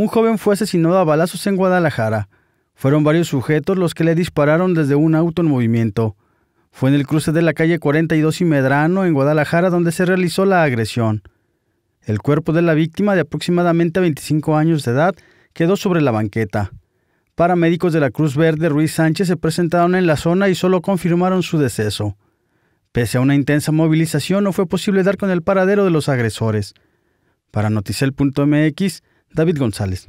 un joven fue asesinado a balazos en Guadalajara. Fueron varios sujetos los que le dispararon desde un auto en movimiento. Fue en el cruce de la calle 42 y Medrano, en Guadalajara, donde se realizó la agresión. El cuerpo de la víctima, de aproximadamente 25 años de edad, quedó sobre la banqueta. Paramédicos de la Cruz Verde Ruiz Sánchez se presentaron en la zona y solo confirmaron su deceso. Pese a una intensa movilización, no fue posible dar con el paradero de los agresores. Para Noticel.mx, David González.